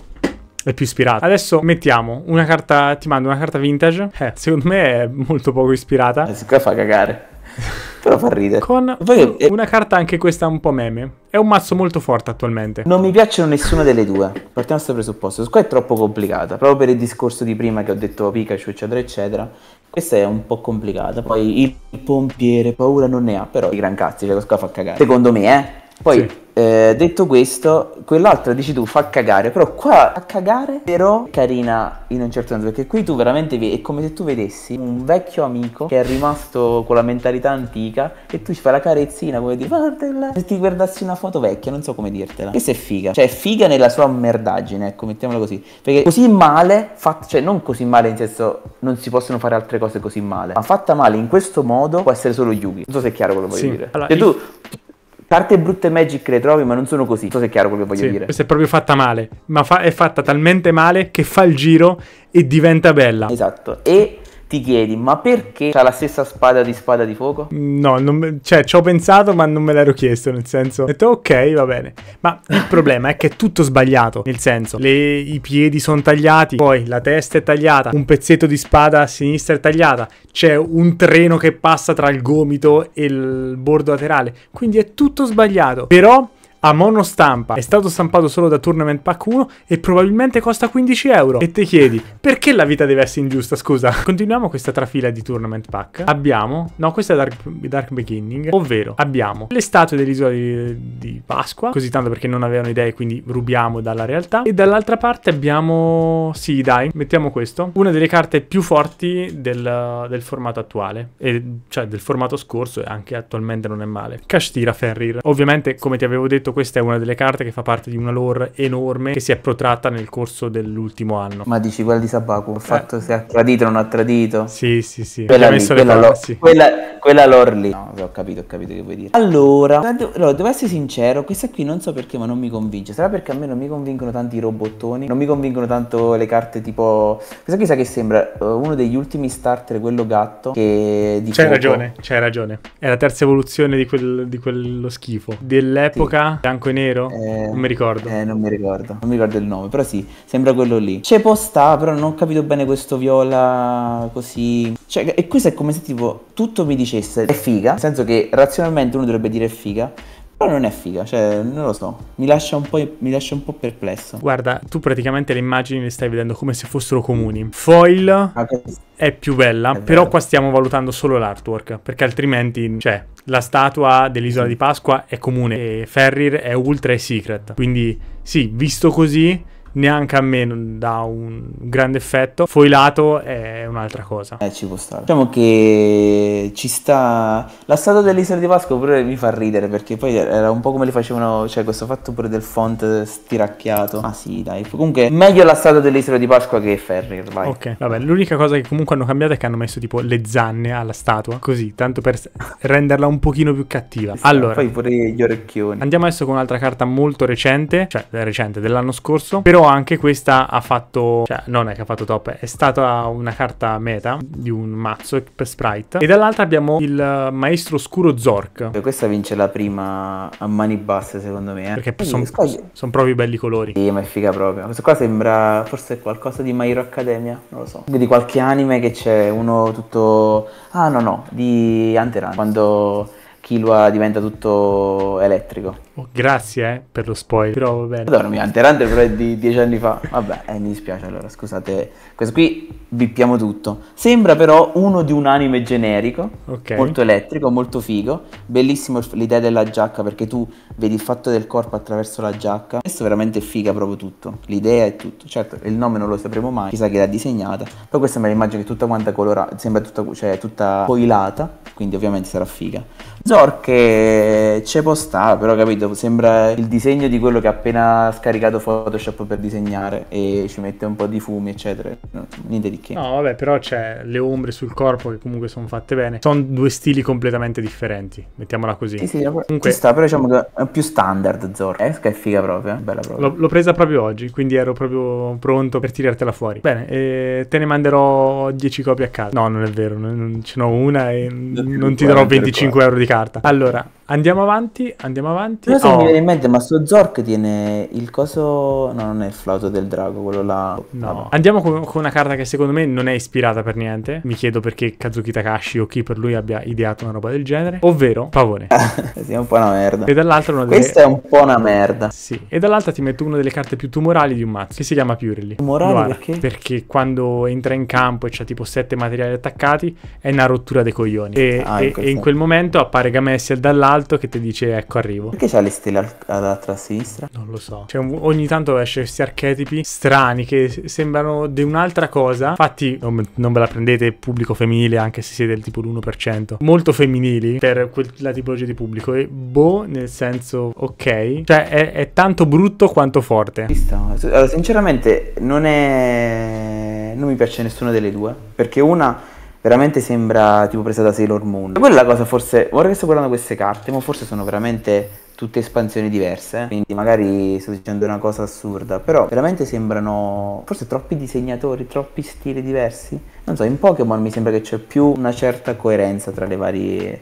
A: è più ispirata. Adesso mettiamo una carta, ti mando una carta vintage. Eh, secondo me è molto poco ispirata. Eh, si qua fa cagare.
B: Però fa ridere. Con Voi,
A: eh, una carta anche questa un po' meme. È un mazzo molto forte attualmente. Non
B: mi piacciono nessuna delle due. Partiamo da questo presupposto. Qua è troppo complicata. Proprio per il discorso di prima che ho detto Pikachu, eccetera, eccetera. Questa è un po' complicata. Poi il pompiere paura non ne ha, però i gran cazzi, cioè questo qua fa cagare. Secondo me, eh. Poi sì eh, detto questo, quell'altra dici tu fa cagare, però qua fa cagare, però carina in un certo senso, perché qui tu veramente vedi, è come se tu vedessi un vecchio amico che è rimasto con la mentalità antica e tu ci fai la carezzina come dire guardala, se ti guardassi una foto vecchia, non so come dirtela. Questa è figa, cioè è figa nella sua merdaggine, ecco, mettiamola così, perché così male, fatta, cioè non così male in senso non si possono fare altre cose così male, ma fatta male in questo modo può essere solo Yugi. Non so se è chiaro quello che voglio sì. dire. Allora, cioè, tu carte brutte Magic le trovi, ma non sono così. Non so se è chiaro quello che voglio sì, dire. Questa
A: è proprio fatta male, ma fa- è fatta talmente male che fa il
B: giro e diventa bella. Esatto. E ti chiedi ma perché ha la stessa spada di spada di fuoco?
A: No, non, cioè ci ho pensato ma non me l'ero chiesto, nel senso ho detto ok va bene, ma il problema è che è tutto sbagliato, nel senso le, i piedi sono tagliati, poi la testa è tagliata, un pezzetto di spada a sinistra è tagliata, c'è un treno che passa tra il gomito e il bordo laterale, quindi è tutto sbagliato, però a monostampa, è stato stampato solo da Tournament Pack 1 e probabilmente costa 15 euro. E ti chiedi, perché la vita deve essere ingiusta, scusa? Continuiamo questa trafila di Tournament Pack. Abbiamo, no questa è Dark, Dark Beginning, ovvero abbiamo le statue dell'isola di, di Pasqua, così tanto perché non avevano idee quindi rubiamo dalla realtà. E dall'altra parte abbiamo, sì dai, mettiamo questo, una delle carte più forti del, del formato attuale, e, cioè del formato scorso e anche attualmente non è male. Kashtira Ferrir. Ovviamente come ti avevo detto detto, questa è una delle carte che fa parte di una lore enorme che si è protratta nel corso dell'ultimo anno. Ma
B: dici quella di Sabaku, il eh. fatto eh. se ha tradito o non ha tradito? Sì, sì, sì. Quella, lì, quella, lo, sì. quella, quella lore lì. No, ho capito, ho capito che vuoi dire. Allora, allora, devo essere sincero, questa qui non so perché ma non mi convince. Sarà perché a me non mi convincono tanti i robottoni, non mi convincono tanto le carte tipo... Questa qui sa che sembra eh, uno degli ultimi starter, quello gatto, che... Di c'hai ragione,
A: c'hai ragione. È la terza evoluzione di, quel, di quello schifo. Dell'epoca
B: Bianco e nero? Eh, non mi ricordo. Eh, non mi ricordo. Non mi ricordo il nome, però sì, sembra quello lì. C'è posta, però non ho capito bene questo viola così. Cioè, e questo è come se tipo tutto mi dicesse è figa, nel senso che razionalmente uno dovrebbe dire è figa, però non è figa, cioè, non lo so, mi lascia, mi lascia, un po', perplesso.
A: Guarda, tu praticamente le immagini le stai vedendo come se fossero comuni. Foil ah, è più bella, è però qua stiamo valutando solo l'artwork, perché altrimenti, cioè, la statua dell'isola di Pasqua è comune e Ferrir è ultra e secret. Quindi, sì, visto così neanche a me non dà un grande effetto. Foilato è un'altra cosa. Eh, ci può stare.
B: Diciamo che ci sta. La statua dell'isola di Pasqua pure mi fa ridere perché poi era un po' come le facevano. Cioè, questo fatto pure del font stiracchiato. Ah, sì, dai. Comunque, meglio la statua dell'isola di Pasqua che Ferrier. Vai. Ok,
A: vabbè. L'unica cosa che comunque hanno cambiato è che hanno messo tipo le zanne alla statua. Così, tanto per renderla un pochino più cattiva. Sì, allora, poi
B: pure gli orecchioni.
A: Andiamo adesso con un'altra carta molto recente, cioè recente dell'anno scorso. Però però anche questa ha fatto, cioè non è che ha fatto top, è stata una carta meta di un mazzo per sprite. E
B: dall'altra abbiamo il maestro oscuro Zork. Questa vince la prima a mani basse secondo me. Eh. Perché sono son proprio belli colori. Sì, ma è figa proprio. Questo qua sembra forse qualcosa di My Hero Academia, non lo so. Di qualche anime che c'è uno tutto... Ah no no, di Hunter Hunter, quando Killua diventa tutto elettrico. Oh, grazie eh, per lo spoiler, però va bene. Dormi, Hunter Hunter però è di dieci anni fa. Vabbè, eh, mi dispiace allora, scusate. Questo qui bippiamo tutto. Sembra però uno di un anime generico, okay. molto elettrico, molto figo. Bellissimo l'idea della giacca perché tu vedi il fatto del corpo attraverso la giacca. Questo veramente figa proprio tutto. L'idea è tutto. Certo, il nome non lo sapremo mai, chissà chi l'ha disegnata. Però questa è un'immagine che tutta quanta colorata, sembra tutta, cioè, tutta coilata, quindi ovviamente sarà figa. Zork che eh, c'è può stare, ah, però capito sembra il disegno di quello che ha appena scaricato Photoshop per disegnare e ci mette un po' di fumi, eccetera. No, niente di che.
A: No, vabbè, però c'è le ombre sul corpo che comunque sono fatte bene. Sono due stili completamente differenti, mettiamola così. Sì, sì, comunque... sta, però
B: diciamo che è più standard Zorro. Esca eh, è figa proprio, eh? bella proprio.
A: L'ho, l'ho, presa proprio oggi, quindi ero proprio pronto per tirartela fuori. Bene, eh, te ne manderò 10 copie a casa.
B: No, non è vero, non, ce n'ho una e
A: non, ti darò 25 euro di carta. Allora, Andiamo avanti, andiamo avanti. Non so oh. mi viene in
B: mente, ma sto Zork tiene il coso. No, non è il flauto del drago, quello là. No. no. Andiamo
A: con, con, una carta che secondo me non è ispirata per niente. Mi chiedo perché Kazuki Takashi o chi per lui abbia ideato una roba del genere. Ovvero pavone.
B: sì, è un po' una merda. E dall'altra una delle... Questa è un po' una merda. Sì.
A: E dall'altra ti metto una delle carte più tumorali di un mazzo. Che si chiama Purely. Tumorali Guarda, perché? Perché quando entra in campo e c'ha tipo 7 materiali attaccati, è una rottura dei coglioni. E, ah, e, in, quel e in quel momento appare Gamessiel dall'altra alto che ti dice ecco arrivo. Perché
B: c'ha le stelle al- alla sinistra? Non lo so.
A: Cioè, ogni tanto esce questi archetipi strani che sembrano di un'altra cosa. Infatti, non, non ve la prendete pubblico femminile, anche se siete del tipo l'1%. Molto femminili per quella tipologia di pubblico. E boh, nel senso, ok. Cioè, è, è tanto brutto quanto forte.
B: Allora, sinceramente, non è. Non mi piace nessuna delle due. Perché una Veramente sembra tipo presa da Sailor Moon. Quella la cosa forse, ora che sto guardando queste carte, ma forse sono veramente tutte espansioni diverse. Eh. Quindi magari sto dicendo una cosa assurda, però veramente sembrano forse troppi disegnatori, troppi stili diversi. Non so, in Pokémon mi sembra che c'è più una certa coerenza tra le varie,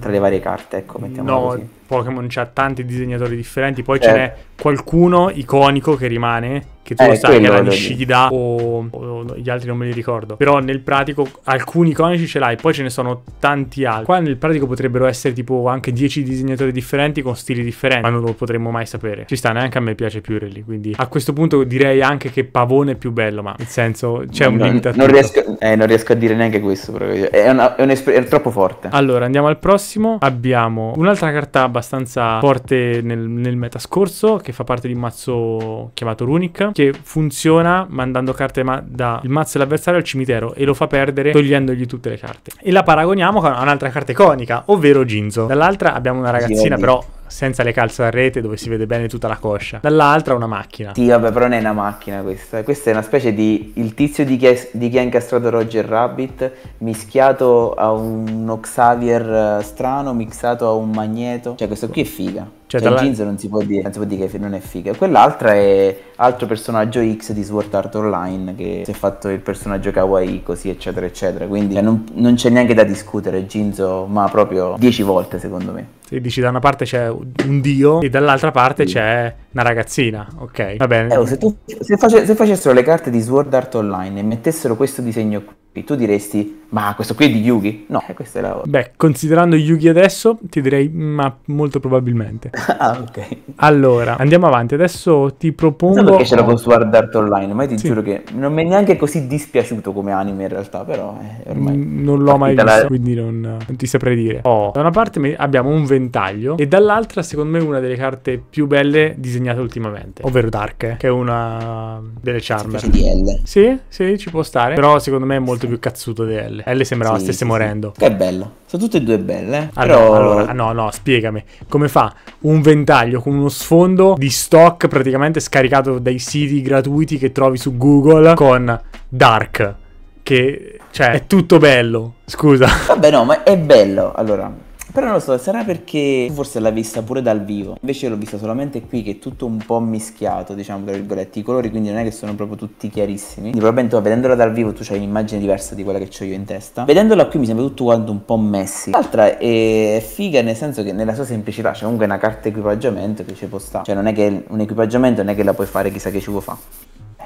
B: tra le varie carte, ecco, mettiamo no, così.
A: Pokémon c'ha tanti disegnatori differenti, poi eh. ce certo. n'è qualcuno iconico che rimane, che tu eh, lo sai che era Nishida o, o, gli altri non me li ricordo. Però nel pratico alcuni iconici ce l'hai, poi ce ne sono tanti altri. Qua nel pratico potrebbero essere tipo anche 10 disegnatori differenti con stili differenti, ma non lo potremmo mai sapere. Ci sta, neanche a me piace più Relly, quindi a questo punto direi anche che Pavone è più bello, ma nel senso c'è un non, limite non riesco,
B: eh, non riesco, a dire neanche questo, proprio. È, una, è, è troppo forte.
A: Allora, andiamo al prossimo. Abbiamo un'altra carta abbastanza forte nel, nel meta scorso, che fa parte di un mazzo chiamato Runic, che funziona mandando carte ma- dal mazzo dell'avversario al cimitero e lo fa perdere togliendogli tutte le carte. E la paragoniamo con un'altra carta iconica, ovvero Ginzo. Dall'altra abbiamo una ragazzina, però senza le calze a rete dove si vede bene tutta la coscia. Dall'altra una macchina. Sì,
B: vabbè, però non è una macchina questa. Questa è una specie di il tizio di chi, è, di chi ha incastrato Roger Rabbit mischiato a un Xavier eh, strano, mixato a un magneto. Cioè, questo qui è figa. Cioè, cioè dalla... jeans non si, dire, non si, può dire, che non è figa. Quell'altra è altro personaggio X di Sword Art Online che si è fatto il personaggio kawaii così eccetera eccetera quindi eh, non, non c'è neanche da discutere Jinzo ma proprio dieci volte secondo me
A: sì, dici da una parte c'è un dio e dall'altra parte sì. c'è una ragazzina ok va bene eh,
B: oh, se, tu, se, face, se facessero le carte di Sword Art Online e mettessero questo disegno qui tu diresti, ma questo qui è di Yugi? No, eh, questa è la... Beh,
A: considerando Yugi adesso, ti direi, ma molto probabilmente. ah, ok. Allora, andiamo avanti. Adesso ti propongo perché ce l'avevo su
B: Hard Art Online, ma ti sì. giuro che non mi è neanche così dispiaciuto come anime in realtà, però eh, ormai... non l'ho mai visto, la... quindi
A: non, non, ti saprei dire. Oh, da una parte abbiamo un ventaglio e dall'altra secondo me una delle carte più belle disegnate ultimamente, ovvero Dark, che è una delle charme. Sì, DL. Sì, ci può stare, però secondo me è molto sì. più cazzuto di L. L sembrava sì, stesse morendo. Che bello. Sono tutte e due belle. Eh. Allora, però... allora, no, no, spiegami. Come fa un ventaglio con uno sfondo di stock praticamente scaricato o dai siti gratuiti che trovi su Google con Dark. Che, cioè, è tutto bello. Scusa. Vabbè, no, ma è bello.
B: Allora, però non lo so, sarà perché forse l'ha vista pure dal vivo. Invece l'ho vista solamente qui che è tutto un po' mischiato, diciamo, tra virgolette, i colori, quindi non è che sono proprio tutti chiarissimi. Quindi probabilmente oh, vedendola dal vivo tu hai un'immagine diversa di quella che ho io in testa. Vedendola qui mi sembra tutto quanto un po' messi. L'altra è figa nel senso che nella sua semplicità c'è comunque una carta equipaggiamento che ci può stare. Cioè non è che un equipaggiamento non è che la puoi fare chissà che ci può fare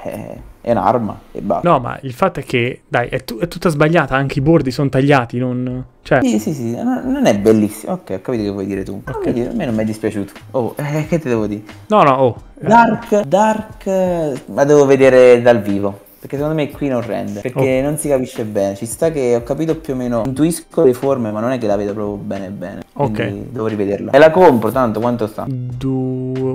B: è, un'arma e basta.
A: No, ma il fatto è che, dai, è, tu- è tutta sbagliata, anche i bordi sono tagliati, non... Cioè... Sì, sì, sì,
B: no, non è bellissimo. Ok, ho capito che vuoi dire tu. Okay. a me non mi è dispiaciuto. Oh, eh, che ti devo dire? No, no, oh. Eh. Dark, Dark, ma devo vedere dal vivo. Perché secondo me qui non rende. Perché oh. non si capisce bene. Ci sta che ho capito più o meno. Intuisco le forme, ma non è che la vedo proprio bene bene. Ok. Devo rivederla. E la compro tanto, quanto sta?
A: Du...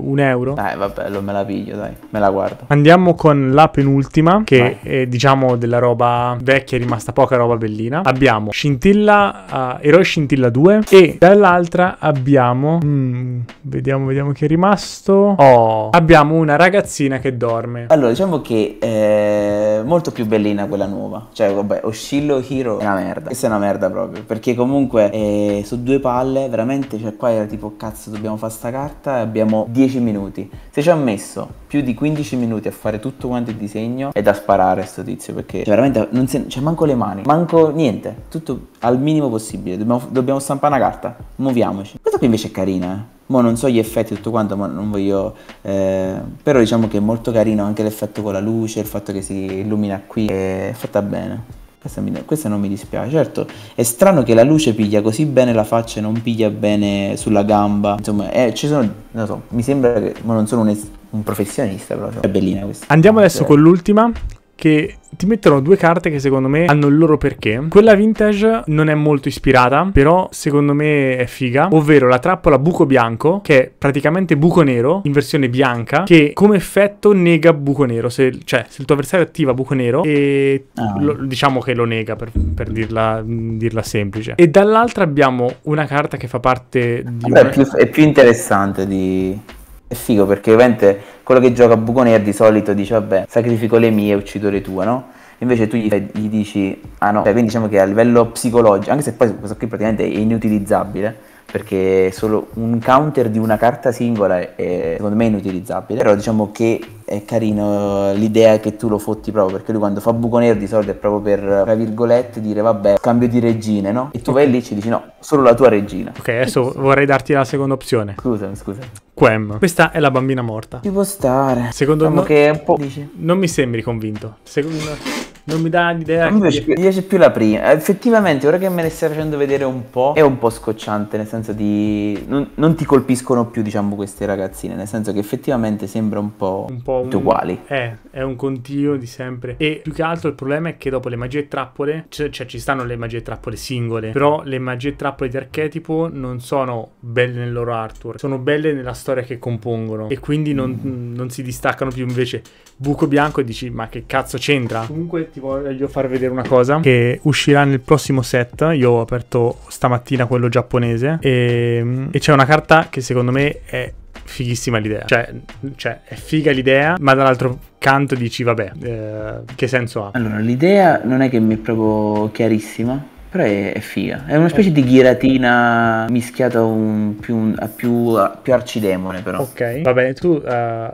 A: un euro?
B: Eh, vabbè, lo me la piglio, dai. Me la guardo.
A: Andiamo con la penultima, che Vai. è diciamo della roba vecchia, è rimasta poca roba bellina. Abbiamo Scintilla, uh, Eroe Scintilla 2 e dall'altra abbiamo... Mm, vediamo, vediamo che è rimasto. Oh, abbiamo una ragazzina che dorme.
B: Allora, diciamo che... Eh eh, molto più bellina quella nuova. Cioè, vabbè, Oscillo Hero è una merda. Questa è una merda proprio. Perché comunque eh, su due palle, veramente, cioè qua era tipo cazzo, dobbiamo fare sta carta e abbiamo 10 minuti. Se ci ha messo più di 15 minuti a fare tutto quanto il disegno, è da sparare sto tizio. Perché cioè, veramente non c'è cioè, manco le mani, manco niente. Tutto al minimo possibile. Dobbiamo, dobbiamo stampare una carta. Muoviamoci. Questa qui invece è carina, eh. Mo non so gli effetti tutto quanto, ma non voglio... Eh, però diciamo che è molto carino anche l'effetto con la luce, il fatto che si illumina qui, è fatta bene. Questa, mi, questa, non mi dispiace, certo è strano che la luce piglia così bene la faccia e non piglia bene sulla gamba, insomma eh, ci sono, non so, mi sembra che, ma non sono un, un professionista però, cioè, è bellina questa.
A: Andiamo adesso cioè con l'ultima, che ti metterò due carte che secondo me hanno il loro perché. Quella vintage non è molto ispirata, però secondo me è figa, ovvero la trappola buco bianco, che è praticamente buco nero in versione bianca, che come effetto nega buco nero, se, cioè se il tuo avversario attiva buco nero e ah. lo, diciamo che lo nega per, per dirla, dirla, semplice. E dall'altra abbiamo una carta che fa parte di... Vabbè, una... è, più,
B: è più interessante di è figo perché ovviamente quello che gioca a buco nero di solito dice vabbè sacrifico le mie e uccido le tue no? Invece tu gli, gli dici ah no, cioè, quindi diciamo che a livello psicologico, anche se poi questo qui praticamente è inutilizzabile, perché solo un counter di una carta singola è, secondo me inutilizzabile, però diciamo che è carino eh, l'idea che tu lo fotti proprio perché lui quando fa buco nero di solito è proprio per tra virgolette dire vabbè cambio di regine no? e tu vai lì e ci dici no solo la tua regina ok
A: adesso vorrei darti la seconda opzione
B: scusami scusa Quem
A: questa è la bambina morta ci può stare secondo me diciamo no... che un po' dici. non mi sembri convinto secondo me
B: non mi dà l'idea. Mi, che... mi piace più la prima. Effettivamente, ora che me ne stai facendo vedere un po', è un po' scocciante, nel senso di... Non, non ti colpiscono più, diciamo, queste ragazzine, nel senso che effettivamente sembra un po'... Un po' un... uguali.
A: Eh, è un continuo di sempre. E più che altro il problema è che dopo le magie trappole, cioè, cioè ci stanno le magie trappole singole, però le magie trappole di archetipo non sono belle nel loro artwork, sono belle nella storia che compongono e quindi non, mm. non si distaccano più invece buco bianco e dici ma che cazzo c'entra? Comunque ti voglio far vedere una cosa che uscirà nel prossimo set, io ho aperto stamattina quello giapponese e, e c'è una carta che secondo me è fighissima l'idea. Cioè, cioè, è figa l'idea, ma dall'altro canto dici, vabbè, eh, che senso ha?
B: Allora, l'idea non è che mi è proprio chiarissima, però è, è, figa. È una specie oh. di ghiratina mischiata un, più, a più, a più arcidemone, però. Ok. Va
A: bene, tu uh,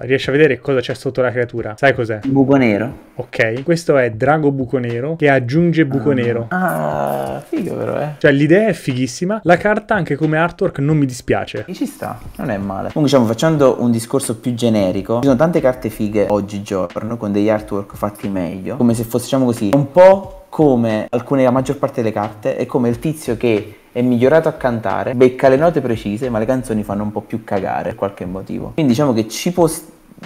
A: riesci a vedere cosa c'è sotto la creatura. Sai cos'è? Il buco nero. Ok. Questo è Drago Buco Nero che aggiunge buco ah. nero. Ah, figo, però, eh. Cioè, l'idea è fighissima.
B: La carta, anche come artwork, non mi dispiace. E ci sta, non è male. Comunque, diciamo, facendo un discorso più generico, ci sono tante carte fighe oggigiorno con degli artwork fatti meglio. Come se fossimo diciamo così, un po' come alcune, la maggior parte delle carte è come il tizio che è migliorato a cantare, becca le note precise, ma le canzoni fanno un po' più cagare per qualche motivo. Quindi diciamo che ci può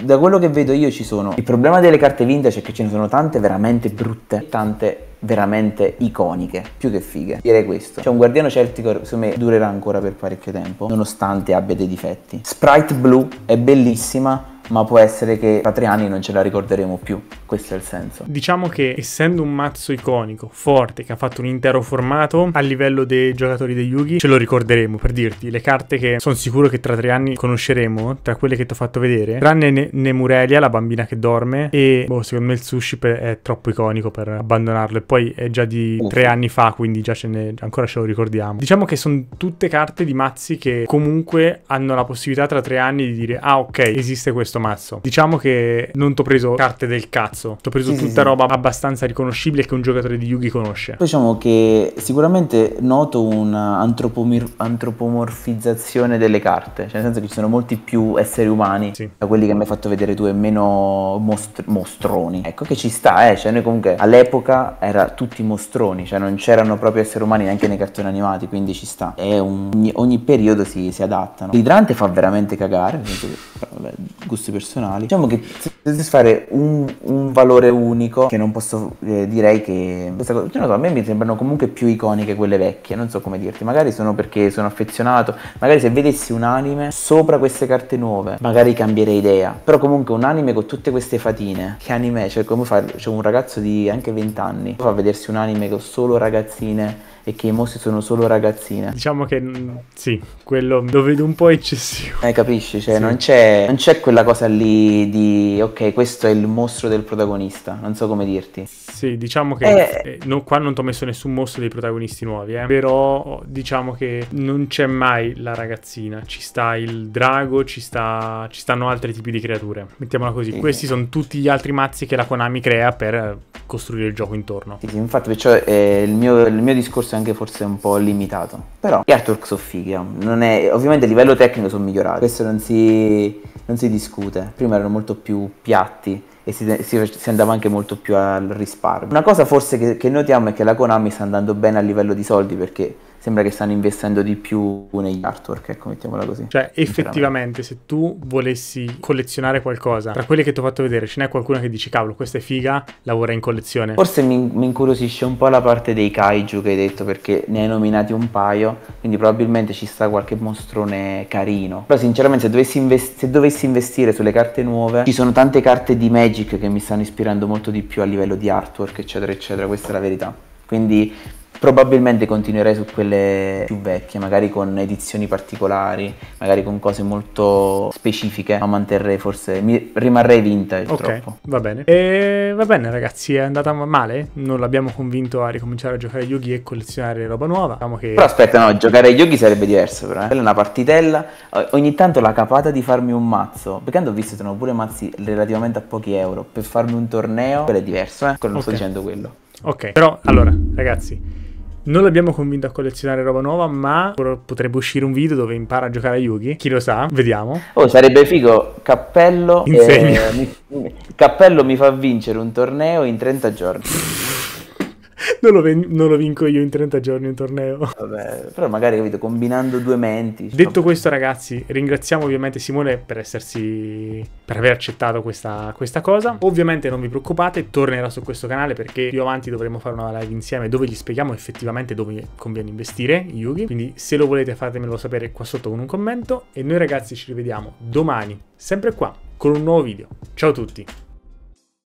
B: da quello che vedo io ci sono. Il problema delle carte vintage è che ce ne sono tante veramente brutte, tante veramente iconiche, più che fighe. Direi questo. Cioè un guardiano celtico secondo me durerà ancora per parecchio tempo, nonostante abbia dei difetti. Sprite Blue è bellissima, ma può essere che tra tre anni non ce la ricorderemo più. Questo è il senso.
A: Diciamo che essendo un mazzo iconico, forte, che ha fatto un intero formato, a livello dei giocatori degli Yugi ce lo ricorderemo per dirti. Le carte che sono sicuro che tra tre anni conosceremo, tra quelle che ti ho fatto vedere, tranne ne- Nemurelia, la bambina che dorme, e boh, secondo me il sushi per- è troppo iconico per abbandonarlo. E poi è già di tre anni fa, quindi già ce ne- ancora ce lo ricordiamo. Diciamo che sono tutte carte di mazzi che comunque hanno la possibilità tra tre anni di dire, ah ok, esiste questo mazzo. Diciamo che non ti ho preso carte del cazzo cazzo. Ho preso sì, tutta sì, roba sì. abbastanza riconoscibile che un giocatore di Yugi conosce.
B: Diciamo che sicuramente noto un'antropomorfizzazione delle carte, cioè nel senso che ci sono molti più esseri umani da quelli che mi hai fatto vedere tu e meno most- mostroni. Ecco che ci sta, eh, cioè noi comunque all'epoca era tutti mostroni, cioè non c'erano proprio esseri umani neanche nei cartoni animati, quindi ci sta. E ogni, ogni periodo si, si adattano. L'idrante fa veramente cagare, gusti personali. Diciamo che se dovessi fare un, un un valore unico che non posso eh, direi che questa cosa, cioè, so, a me mi sembrano comunque più iconiche quelle vecchie, non so come dirti, magari sono perché sono affezionato, magari se vedessi un anime sopra queste carte nuove, magari cambierei idea, però comunque un anime con tutte queste fatine, che anime, cioè come fa, cioè, un ragazzo di anche 20 anni, fa vedersi un anime con solo ragazzine e che i mostri sono solo ragazzine. Diciamo che mm, sì, quello lo vedo un po' eccessivo. Eh, capisci? Cioè, sì. non, c'è, non c'è quella cosa lì di ok, questo è il mostro del protagonista protagonista, non so come dirti. Sì,
A: diciamo che eh... eh no, qua non ti ho messo nessun mostro dei protagonisti nuovi, eh, però oh, diciamo che non c'è mai la ragazzina, ci sta il drago, ci, sta, ci stanno altri tipi di creature, mettiamola così. Sì, Questi sì. sono tutti gli altri mazzi che la Konami crea per eh, costruire il gioco intorno.
B: Sì, infatti perciò eh, il, mio, il, mio, discorso è anche forse un po' limitato, però gli artwork sono fighi, eh. è... ovviamente a livello tecnico sono migliorati, questo non si, non si discute, prima erano molto più piatti e si, si, si, andava anche molto più al risparmio. Una cosa forse che, che notiamo è che la Konami sta andando bene a livello di soldi perché sembra che stanno investendo di più negli artwork, ecco, mettiamola così. Cioè, effettivamente,
A: se tu volessi collezionare qualcosa, tra quelle che ti ho fatto vedere, ce n'è qualcuno che dici, cavolo, questa è figa, lavora in collezione. Forse
B: mi, mi incuriosisce un po' la parte dei kaiju che hai detto, perché ne hai nominati un paio, quindi probabilmente ci sta qualche mostrone carino. Però sinceramente, se dovessi, invest se dovessi investire sulle carte nuove, ci sono tante carte di Magic che mi stanno ispirando molto di più a livello di artwork, eccetera, eccetera, questa è la verità. Quindi Probabilmente continuerei su quelle più vecchie, magari con edizioni particolari, magari con cose molto specifiche, ma manterrei forse, mi rimarrei vinta Ok, troppo.
A: va bene. E va bene ragazzi, è andata male, non l'abbiamo convinto a ricominciare a giocare a Yogi e collezionare roba nuova. Diciamo che... Però
B: aspetta, no, giocare a Yogi sarebbe diverso però, eh. Quella è una partitella, ogni tanto la capata di farmi un mazzo, perché ho visto che sono pure mazzi relativamente a pochi euro, per farmi un torneo, quello è diverso, eh, quello non okay. sto dicendo quello.
A: Ok, però allora ragazzi non l'abbiamo convinto a collezionare roba nuova, ma potrebbe uscire un video dove impara a giocare a Yugi. Chi lo sa? Vediamo.
B: Oh, sarebbe figo. Cappello. Eh, mi, cappello mi fa vincere un torneo in 30 giorni.
A: non, lo ven- non, lo vinco io in 30 giorni un torneo. Vabbè, però magari
B: capito, combinando due menti. Detto
A: questo, ragazzi, ringraziamo ovviamente Simone per essersi per aver accettato questa, questa, cosa. Ovviamente non vi preoccupate, tornerà su questo canale perché più avanti dovremo fare una live insieme dove gli spieghiamo effettivamente dove conviene investire in Yugi. Quindi se lo volete fatemelo sapere qua sotto con un commento. E noi ragazzi ci rivediamo domani, sempre qua, con un nuovo video. Ciao a tutti!